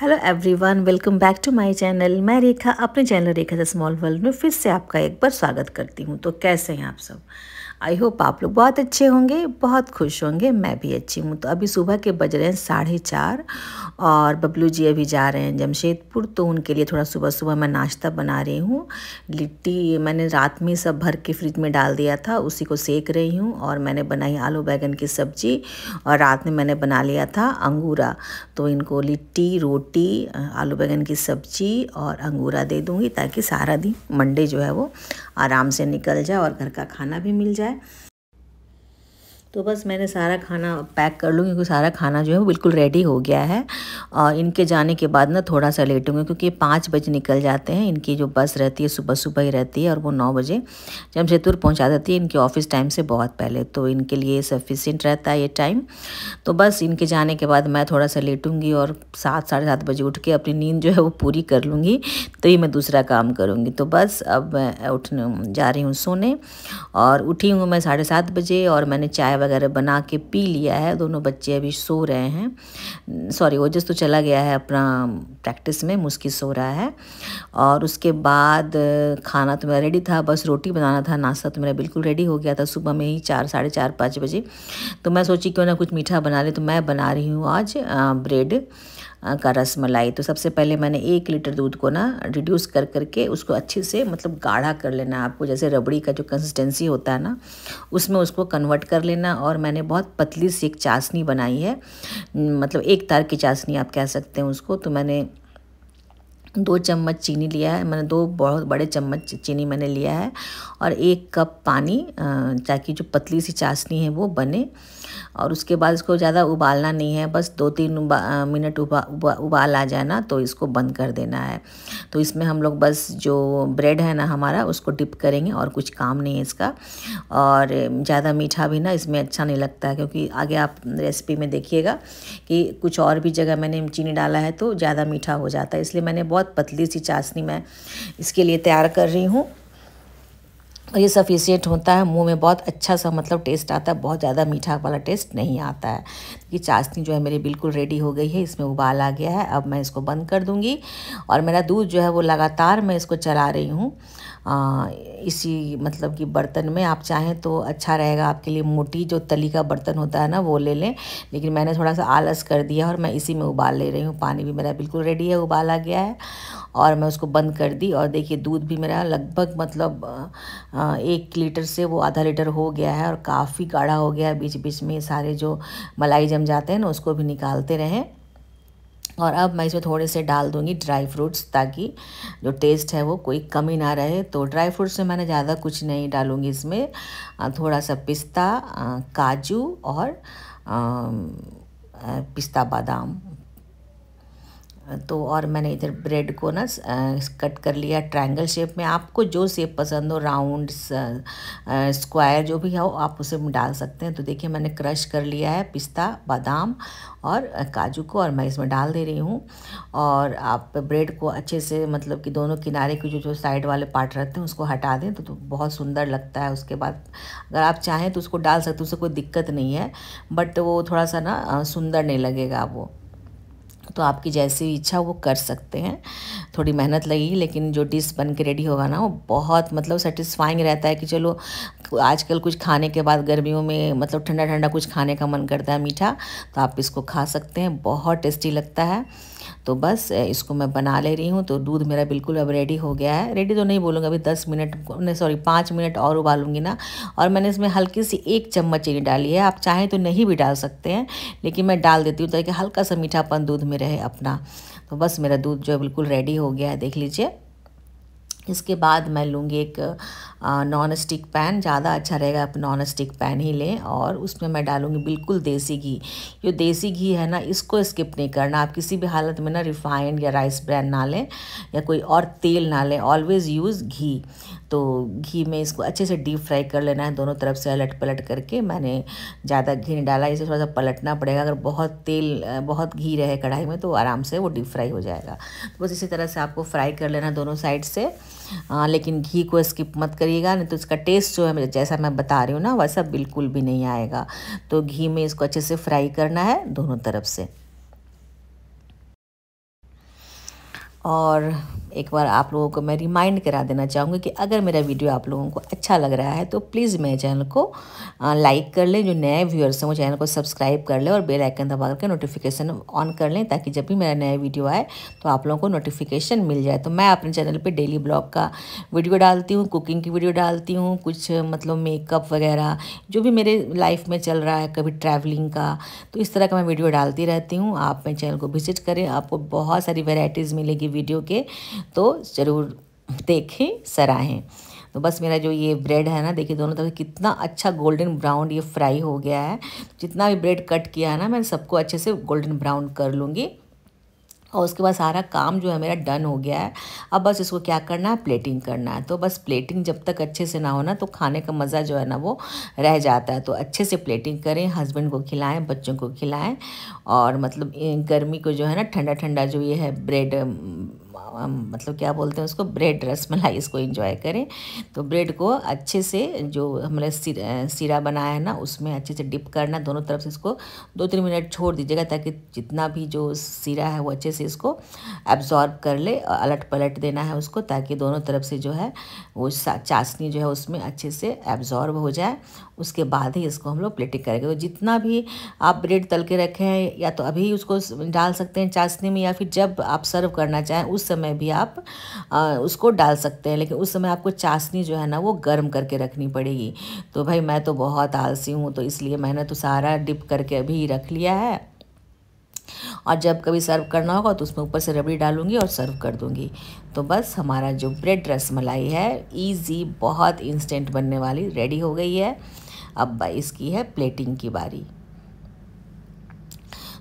hello everyone welcome back to my channel मैं रेखा अपने channel Rekha the small world में फिर से आपका एक बार स्वागत करती हूँ तो कैसे हैं आप सब आई होप आप लोग बहुत अच्छे होंगे बहुत खुश होंगे मैं भी अच्छी हूँ तो अभी सुबह के बज रहे हैं साढ़े चार और बबलू जी अभी जा रहे हैं जमशेदपुर तो उनके लिए थोड़ा सुबह सुबह मैं नाश्ता बना रही हूँ लिट्टी मैंने रात में सब भर के फ्रिज में डाल दिया था उसी को सेक रही हूँ और मैंने बनाई आलू बैगन की सब्ज़ी और रात में मैंने बना लिया था अंगूरा तो इनको लिट्टी रोटी आलू बैगन की सब्ज़ी और अंगूरा दे दूँगी ताकि सारा दिन मंडे जो है वो आराम से निकल जाए और घर का खाना भी मिल जाए तो बस मैंने सारा खाना पैक कर लूँगी क्योंकि सारा खाना जो है वो बिल्कुल रेडी हो गया है और इनके जाने के बाद ना थोड़ा सा लेट होंगे क्योंकि पाँच बजे निकल जाते हैं इनकी जो बस रहती है सुबह सुबह ही रहती है और वो नौ बजे जमशेदपुर पहुँचा देती है इनके ऑफिस टाइम से बहुत पहले तो इनके लिए सफिशेंट रहता है ये टाइम तो बस इनके जाने के बाद मैं थोड़ा सा लेटूँगी और सात साढ़े सात बजे उठ के अपनी नींद जो है वो पूरी कर लूँगी तो ये मैं दूसरा काम करूँगी तो बस अब मैं उठने जा रही हूँ सोने और उठी हूँ मैं साढ़े सात बजे और मैंने चाय वगैरह बना के पी लिया है दोनों बच्चे अभी सो रहे हैं सॉरी ओजस तो चला गया है अपना प्रैक्टिस में मुस्की सो रहा है और उसके बाद खाना तो मेरा रेडी था बस रोटी बनाना था नाश्ता तो मेरा बिल्कुल रेडी हो गया था सुबह में ही चार साढ़े चार पाँच बजे तो मैं सोची क्यों ना कुछ मीठा बना ले तो मैं बना रही हूँ आज ब्रेड का रस मलाई तो सबसे पहले मैंने एक लीटर दूध को ना रिड्यूस कर करके उसको अच्छे से मतलब गाढ़ा कर लेना आपको जैसे रबड़ी का जो कंसिस्टेंसी होता है ना उसमें उसको कन्वर्ट कर लेना और मैंने बहुत पतली सी एक चाशनी बनाई है मतलब एक तार की चाशनी आप कह सकते हैं उसको तो मैंने दो चम्मच चीनी लिया है मैंने दो बहुत बड़े चम्मच चीनी मैंने लिया है और एक कप पानी ताकि जो पतली सी चाशनी है वो बने और उसके बाद इसको ज़्यादा उबालना नहीं है बस दो तीन मिनट उबा, उबा उबाल आ जाए ना तो इसको बंद कर देना है तो इसमें हम लोग बस जो ब्रेड है ना हमारा उसको डिप करेंगे और कुछ काम नहीं है इसका और ज़्यादा मीठा भी ना इसमें अच्छा नहीं लगता है क्योंकि आगे आप रेसिपी में देखिएगा कि कुछ और भी जगह मैंने चीनी डाला है तो ज़्यादा मीठा हो जाता है इसलिए मैंने बहुत बहुत पतली सी चाशनी मैं इसके लिए तैयार कर रही हूँ और ये सफिशियंट होता है मुंह में बहुत अच्छा सा मतलब टेस्ट आता है बहुत ज़्यादा मीठा वाला टेस्ट नहीं आता है ये चाशनी जो है मेरी बिल्कुल रेडी हो गई है इसमें उबाल आ गया है अब मैं इसको बंद कर दूँगी और मेरा दूध जो है वो लगातार मैं इसको चला रही हूँ आ, इसी मतलब कि बर्तन में आप चाहें तो अच्छा रहेगा आपके लिए मोटी जो तली का बर्तन होता है ना वो ले लें लेकिन मैंने थोड़ा सा आलस कर दिया और मैं इसी में उबाल ले रही हूँ पानी भी मेरा बिल्कुल रेडी है उबाला गया है और मैं उसको बंद कर दी और देखिए दूध भी मेरा लगभग मतलब एक लीटर से वो आधा लीटर हो गया है और काफ़ी गाढ़ा हो गया है बीच बीच में सारे जो मलाई जम जाते हैं ना उसको भी निकालते रहें और अब मैं इसमें थोड़े से डाल दूंगी ड्राई फ्रूट्स ताकि जो टेस्ट है वो कोई कमी ना रहे तो ड्राई फ्रूट्स में मैंने ज़्यादा कुछ नहीं डालूंगी इसमें थोड़ा सा पिस्ता काजू और पिस्ता बादाम तो और मैंने इधर ब्रेड को ना कट कर लिया ट्रायंगल शेप में आपको जो शेप पसंद हो राउंड स्क्वायर जो भी हो आप उसे डाल सकते हैं तो देखिए मैंने क्रश कर लिया है पिस्ता बादाम और काजू को और मैं इसमें डाल दे रही हूँ और आप ब्रेड को अच्छे से मतलब कि दोनों किनारे के जो जो साइड वाले पार्ट रहते हैं उसको हटा दें तो, तो बहुत सुंदर लगता है उसके बाद अगर आप चाहें तो उसको डाल सकते हैं उससे कोई दिक्कत नहीं है बट वो थोड़ा सा ना सुंदर नहीं लगेगा वो तो आपकी जैसी इच्छा वो कर सकते हैं थोड़ी मेहनत लगेगी लेकिन जो डिश बन के रेडी होगा ना वो बहुत मतलब सेटिस्फाइंग रहता है कि चलो आजकल कुछ खाने के बाद गर्मियों में मतलब ठंडा ठंडा कुछ खाने का मन करता है मीठा तो आप इसको खा सकते हैं बहुत टेस्टी लगता है तो बस इसको मैं बना ले रही हूँ तो दूध मेरा बिल्कुल अब रेडी हो गया है रेडी तो नहीं बोलूँगा अभी दस मिनट नहीं सॉरी पाँच मिनट और उबालूंगी ना और मैंने इसमें हल्की सी एक चम्मच चीनी डाली है आप चाहें तो नहीं भी डाल सकते हैं लेकिन मैं डाल देती हूँ ताकि हल्का सा मीठापन दूध में रहे अपना तो बस मेरा दूध जो है बिल्कुल रेडी हो गया है देख लीजिए इसके बाद मैं लूँगी एक नॉन स्टिक पैन ज़्यादा अच्छा रहेगा आप नॉन स्टिक पैन ही लें और उसमें मैं डालूँगी बिल्कुल देसी घी जो देसी घी है ना इसको स्किप नहीं करना आप किसी भी हालत में ना रिफाइंड या राइस ब्रैन ना लें या कोई और तेल ना लें ऑलवेज़ यूज़ घी तो घी में इसको अच्छे से डीप फ्राई कर लेना है दोनों तरफ से अलट पलट करके मैंने ज़्यादा घी नहीं डाला इसे थोड़ा सा पलटना पड़ेगा अगर बहुत तेल बहुत घी रहे कढ़ाई में तो आराम से वो डीप फ्राई हो जाएगा तो बस इसी तरह से आपको फ्राई कर लेना दोनों साइड से आ, लेकिन घी को स्किप मत करिएगा नहीं तो इसका टेस्ट जो है जैसा मैं बता रही हूँ ना वैसा बिल्कुल भी नहीं आएगा तो घी में इसको अच्छे से फ्राई करना है दोनों तरफ से और एक बार आप लोगों को मैं रिमाइंड करा देना चाहूँगी कि अगर मेरा वीडियो आप लोगों को अच्छा लग रहा है तो प्लीज़ मेरे चैनल को लाइक कर लें जो नए व्यूअर्स हैं वो चैनल को सब्सक्राइब कर लें और बेल आइकन दबा करके नोटिफिकेशन ऑन कर लें ताकि जब भी मेरा नया वीडियो आए तो आप लोगों को नोटिफिकेशन मिल जाए तो मैं अपने चैनल पर डेली ब्लॉग का वीडियो डालती हूँ कुकिंग की वीडियो डालती हूँ कुछ मतलब मेकअप वगैरह जो भी मेरे लाइफ में चल रहा है कभी ट्रैवलिंग का तो इस तरह का मैं वीडियो डालती रहती हूँ आप मेरे चैनल को विजिट करें आपको बहुत सारी वेराइटीज़ मिलेगी वीडियो के तो ज़रूर देखें सराहें तो बस मेरा जो ये ब्रेड है ना देखिए दोनों तरफ कितना अच्छा गोल्डन ब्राउन ये फ्राई हो गया है जितना भी ब्रेड कट किया है ना मैं सबको अच्छे से गोल्डन ब्राउन कर लूँगी और उसके बाद सारा काम जो है मेरा डन हो गया है अब बस इसको क्या करना है प्लेटिंग करना है तो बस प्लेटिंग जब तक अच्छे से ना हो ना तो खाने का मज़ा जो है ना वो रह जाता है तो अच्छे से प्लेटिंग करें हस्बैंड को खिलाएं बच्चों को खिलाएं और मतलब गर्मी को जो है ना ठंडा ठंडा जो ये है ब्रेड मतलब क्या बोलते हैं उसको ब्रेड रस मलाई इसको इंजॉय करें तो ब्रेड को अच्छे से जो हमने सीरा बनाया है ना उसमें अच्छे से डिप करना दोनों तरफ से इसको दो तीन मिनट छोड़ दीजिएगा ताकि जितना भी जो सीरा है वो अच्छे से इसको एब्जॉर्ब कर ले अलट पलट देना है उसको ताकि दोनों तरफ से जो है वो चाशनी जो है उसमें अच्छे से एब्जॉर्ब हो जाए उसके बाद ही इसको हम लोग प्लेटिंग करेंगे तो जितना भी आप ब्रेड तल के रखें या तो अभी उसको डाल सकते हैं चाशनी में या फिर जब आप सर्व करना चाहें उस समय समय भी आप आ, उसको डाल सकते हैं लेकिन उस समय आपको चाशनी जो है ना वो गर्म करके रखनी पड़ेगी तो भाई मैं तो बहुत आलसी हूँ तो इसलिए मैंने तो सारा डिप करके अभी रख लिया है और जब कभी सर्व करना होगा तो उसमें ऊपर से रबड़ी डालूंगी और सर्व कर दूंगी तो बस हमारा जो ब्रेड रस मलाई है इजी बहुत इंस्टेंट बनने वाली रेडी हो गई है अब इसकी है प्लेटिंग की बारी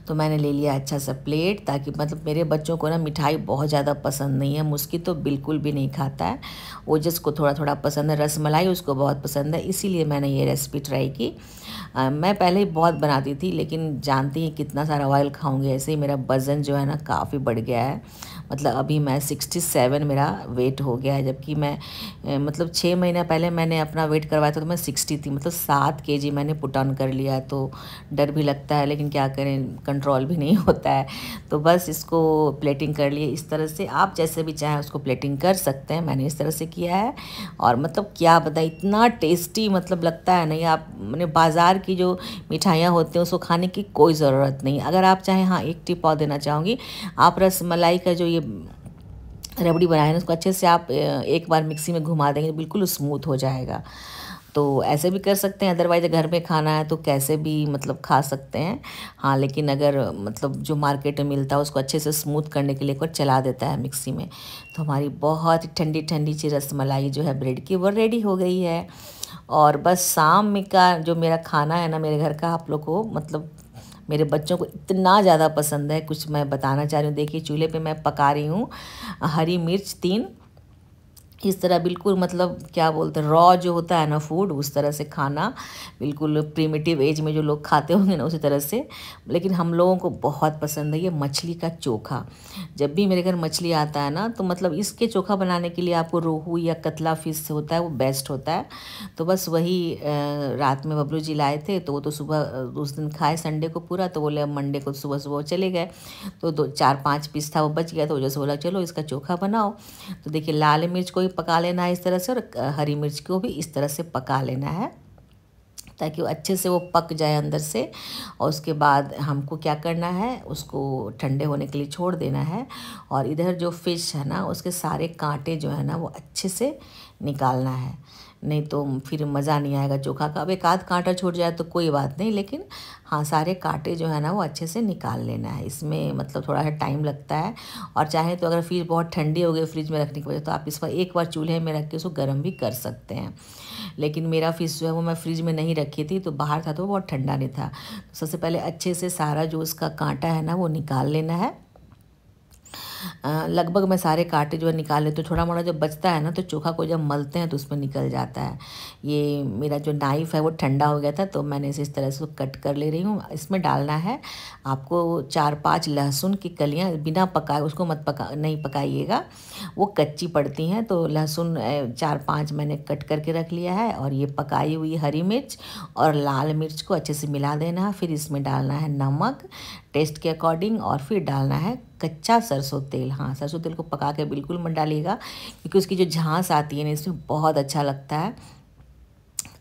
तो मैंने ले लिया अच्छा सा प्लेट ताकि मतलब मेरे बच्चों को ना मिठाई बहुत ज़्यादा पसंद नहीं है मुस्की तो बिल्कुल भी नहीं खाता है वो जिसको थोड़ा थोड़ा पसंद है रसमलाई उसको बहुत पसंद है इसीलिए मैंने ये रेसिपी ट्राई की आ, मैं पहले ही बहुत बनाती थी लेकिन जानती हैं कितना सारा ऑयल खाऊँगी ऐसे ही मेरा वज़न जो है ना काफ़ी बढ़ गया है मतलब अभी मैं सिक्सटी सेवन मेरा वेट हो गया है जबकि मैं मतलब छः महीना पहले मैंने अपना वेट करवाया था तो मैं सिक्सटी थी मतलब सात के जी मैंने पुट ऑन कर लिया तो डर भी लगता है लेकिन क्या करें कंट्रोल भी नहीं होता है तो बस इसको प्लेटिंग कर लिए इस तरह से आप जैसे भी चाहें उसको प्लेटिंग कर सकते हैं मैंने इस तरह से किया है और मतलब क्या बताए इतना टेस्टी मतलब लगता है नहीं आप मैंने बाज़ार की जो मिठाइयाँ होती हैं उसको खाने की कोई ज़रूरत नहीं अगर आप चाहें हाँ एक टिप और देना चाहूँगी आप रसमलाई का जो ये रबड़ी बनाए हैं उसको अच्छे से आप एक बार मिक्सी में घुमा देंगे तो बिल्कुल स्मूथ हो जाएगा तो ऐसे भी कर सकते हैं अदरवाइज घर में खाना है तो कैसे भी मतलब खा सकते हैं हाँ लेकिन अगर मतलब जो मार्केट में मिलता है उसको अच्छे से स्मूथ करने के लिए को चला देता है मिक्सी में तो हमारी बहुत ठंडी ठंडी ची रस मलाई जो है ब्रेड की वो रेडी हो गई है और बस शाम का जो मेरा खाना है ना मेरे घर का आप लोग को मतलब मेरे बच्चों को इतना ज़्यादा पसंद है कुछ मैं बताना चाह रही हूँ देखिए चूल्हे पे मैं पका रही हूँ हरी मिर्च तीन इस तरह बिल्कुल मतलब क्या बोलते हैं रॉ जो होता है ना फूड उस तरह से खाना बिल्कुल प्रीमेटिव एज में जो लोग खाते होंगे ना उसी तरह से लेकिन हम लोगों को बहुत पसंद है ये मछली का चोखा जब भी मेरे घर मछली आता है ना तो मतलब इसके चोखा बनाने के लिए आपको रोहू या कतला फिश होता है वो बेस्ट होता है तो बस वही रात में बबलू जी लाए थे तो वो तो सुबह उस दिन खाए संडे को पूरा तो बोले मंडे को सुबह सुबह चले गए तो दो चार पाँच पीस था वो बच गया तो वजह से बोला चलो इसका चोखा बनाओ तो देखिए लाल मिर्च कोई पका लेना है इस तरह से और हरी मिर्च को भी इस तरह से पका लेना है ताकि वो अच्छे से वो पक जाए अंदर से और उसके बाद हमको क्या करना है उसको ठंडे होने के लिए छोड़ देना है और इधर जो फिश है ना उसके सारे कांटे जो है ना वो अच्छे से निकालना है नहीं तो फिर मज़ा नहीं आएगा चोखा का अब एक आध कांटा छूट जाए तो कोई बात नहीं लेकिन हाँ सारे कांटे जो है ना वो अच्छे से निकाल लेना है इसमें मतलब थोड़ा सा टाइम लगता है और चाहे तो अगर फिर बहुत ठंडी हो गई फ्रिज में रखने की वजह तो आप इस पर एक बार चूल्हे में रख के उसको गर्म भी कर सकते हैं लेकिन मेरा फिश जो है वो मैं फ्रिज में नहीं रखी थी तो बाहर था तो बहुत ठंडा नहीं था सबसे पहले अच्छे से सारा जो उसका कांटा है ना वो निकाल लेना है लगभग मैं सारे कांटे जो है निकाल लेती हूँ थोड़ा मोड़ा जब बचता है ना तो चोखा को जब मलते हैं तो उसमें निकल जाता है ये मेरा जो नाइफ़ है वो ठंडा हो गया था तो मैंने इसे इस तरह से कट कर ले रही हूँ इसमें डालना है आपको चार पाँच लहसुन की कलियाँ बिना पकाए उसको मत पका नहीं पकाइएगा वो कच्ची पड़ती हैं तो लहसुन चार पाँच मैंने कट करके रख लिया है और ये पकाई हुई हरी मिर्च और लाल मिर्च को अच्छे से मिला देना फिर इसमें डालना है नमक टेस्ट के अकॉर्डिंग और फिर डालना है कच्चा सरसों तेल हाँ सरसों तेल को पका के बिल्कुल मत डालिएगा क्योंकि उसकी जो झांस आती है ना इसमें बहुत अच्छा लगता है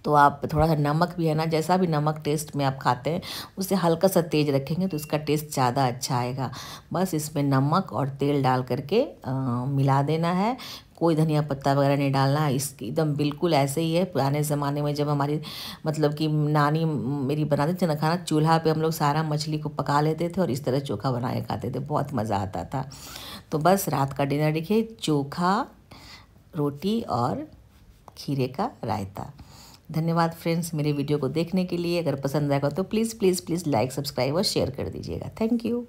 तो आप थोड़ा सा नमक भी है ना जैसा भी नमक टेस्ट में आप खाते हैं उसे हल्का सा तेज रखेंगे तो इसका टेस्ट ज़्यादा अच्छा आएगा बस इसमें नमक और तेल डाल करके आ, मिला देना है कोई धनिया पत्ता वगैरह नहीं डालना इस एकदम बिल्कुल ऐसे ही है पुराने ज़माने में जब हमारी मतलब कि नानी मेरी बनाते थे ना खाना चूल्हा पे हम लोग सारा मछली को पका लेते थे और इस तरह चोखा बनाए खाते थे बहुत मज़ा आता था तो बस रात का डिनर देखिए चोखा रोटी और खीरे का रायता धन्यवाद फ्रेंड्स मेरे वीडियो को देखने के लिए अगर पसंद आएगा तो please please please like subscribe और शेयर कर दीजिएगा थैंक यू